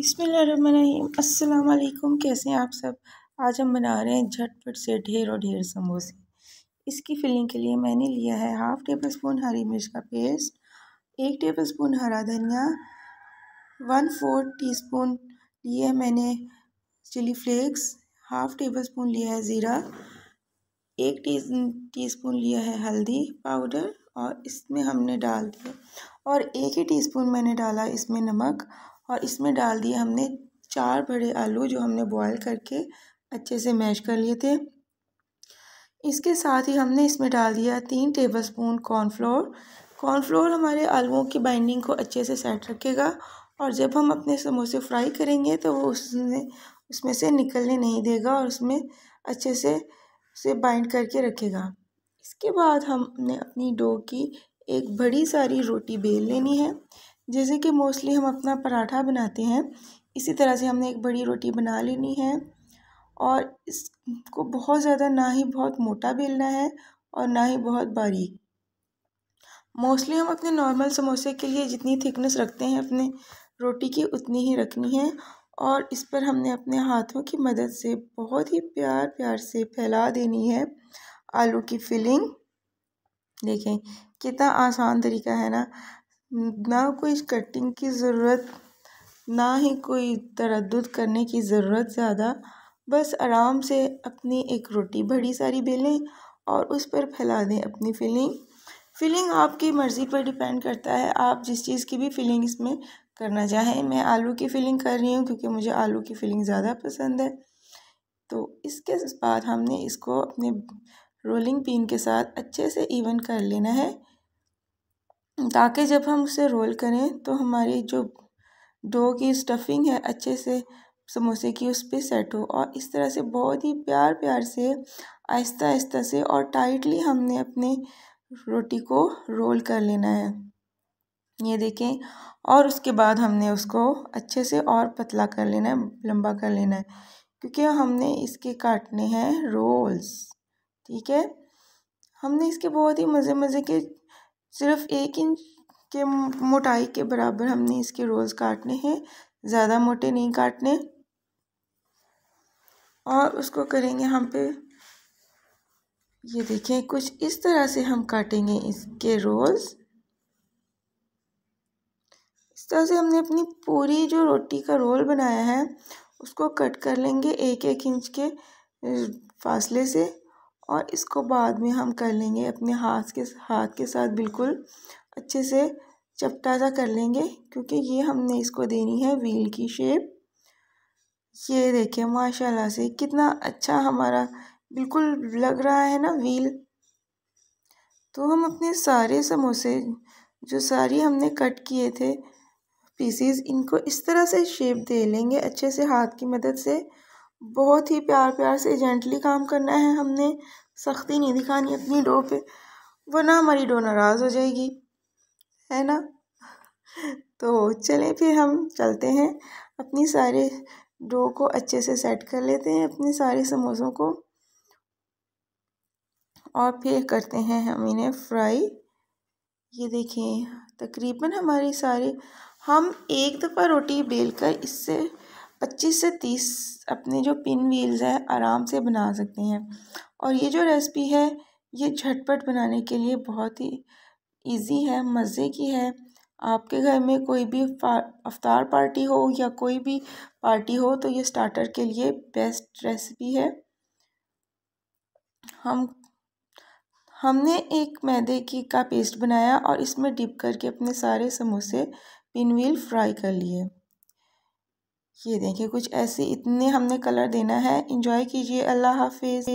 अस्सलाम वालेकुम कैसे हैं आप सब आज हम बना रहे हैं झटपट से ढेर और ढेर समोसे इसकी फिलिंग के लिए मैंने लिया है हाफ़ टेबल स्पून हरी मिर्च का पेस्ट एक टेबल स्पून हरा धनिया वन फोर टी स्पून लिए है मैंने chilli flakes half tablespoon लिया है ज़ीरा एक टी टीस्पून लिया है हल्दी पाउडर और इसमें हमने डाल दिया और एक ही टीस्पून मैंने डाला इसमें नमक और इसमें डाल दिए हमने चार बड़े आलू जो हमने बॉयल करके अच्छे से मैश कर लिए थे इसके साथ ही हमने इसमें डाल दिया तीन टेबल स्पून कॉर्नफ्लोर कॉर्नफ्लोर हमारे आलुओं की बाइंडिंग को अच्छे से सेट रखेगा और जब हम अपने समोसे फ्राई करेंगे तो वो उसने उसमें से निकलने नहीं देगा और उसमें अच्छे से उसे बाइंड करके रखेगा इसके बाद हमने अपनी डो की एक बड़ी सारी रोटी बेल लेनी है जैसे कि मोस्टली हम अपना पराठा बनाते हैं इसी तरह से हमने एक बड़ी रोटी बना लेनी है और इसको बहुत ज़्यादा ना ही बहुत मोटा बेलना है और ना ही बहुत बारीक मोस्टली हम अपने नॉर्मल समोसे के लिए जितनी थिकनेस रखते हैं अपने रोटी की उतनी ही रखनी है और इस पर हमने अपने हाथों की मदद से बहुत ही प्यार प्यार से फैला देनी है आलू की फिलिंग देखें कितना आसान तरीका है ना ना कोई कटिंग की ज़रूरत ना ही कोई तरद करने की ज़रूरत ज़्यादा बस आराम से अपनी एक रोटी बड़ी सारी बेलें और उस पर फैला दें अपनी फिलिंग फिलिंग आपकी मर्ज़ी पर डिपेंड करता है आप जिस चीज़ की भी फिलिंग इसमें करना चाहें मैं आलू की फिलिंग कर रही हूँ क्योंकि मुझे आलू की फिलिंग ज़्यादा पसंद है तो इसके बाद हमने इसको अपने रोलिंग पिन के साथ अच्छे से इवन कर लेना है ताकि जब हम उसे रोल करें तो हमारी जो डो की स्टफिंग है अच्छे से समोसे की उस पर सेट हो और इस तरह से बहुत ही प्यार प्यार से आहिस्ता आहिस्ता से और टाइटली हमने अपने रोटी को रोल कर लेना है ये देखें और उसके बाद हमने उसको अच्छे से और पतला कर लेना है लंबा कर लेना है क्योंकि हमने इसके काटने हैं रोल्स ठीक है हमने इसके बहुत ही मज़े मज़े के सिर्फ़ एक इंच के मोटाई के बराबर हमने इसके रोल्स काटने हैं ज़्यादा मोटे नहीं काटने और उसको करेंगे हम पे ये देखें कुछ इस तरह से हम काटेंगे इसके रोल्स इस तरह से हमने अपनी पूरी जो रोटी का रोल बनाया है उसको कट कर लेंगे एक एक इंच के फासले से और इसको बाद में हम कर लेंगे अपने हाथ के हाथ के साथ बिल्कुल अच्छे से चपटा सा कर लेंगे क्योंकि ये हमने इसको देनी है व्हील की शेप ये देखें माशाल्लाह से कितना अच्छा हमारा बिल्कुल लग रहा है ना व्हील तो हम अपने सारे समोसे जो सारी हमने कट किए थे पीसीज इनको इस तरह से शेप दे लेंगे अच्छे से हाथ की मदद से बहुत ही प्यार प्यार से जेंटली काम करना है हमने सख्ती नहीं दिखानी अपनी डो पे वरना हमारी डो नाराज़ हो जाएगी है ना तो चलें फिर हम चलते हैं अपनी सारे डो को अच्छे से सेट कर लेते हैं अपने सारे समोसों को और फिर करते हैं हम इन्हें फ्राई ये देखें तकरीबन हमारी सारी हम एक दफ़ा रोटी बेल कर इससे पच्चीस से तीस अपने जो पिन व्हील्स हैं आराम से बना सकते हैं और ये जो रेसिपी है ये झटपट बनाने के लिए बहुत ही इजी है मज़े की है आपके घर में कोई भी अफ्तार पार्टी हो या कोई भी पार्टी हो तो ये स्टार्टर के लिए बेस्ट रेसिपी है हम हमने एक मैदे की का पेस्ट बनाया और इसमें डिप करके अपने सारे समोसे पिन व्हील फ्राई कर लिए ये देखिए कुछ ऐसे इतने हमने कलर देना है इंजॉय कीजिए अल्लाह हाफिज़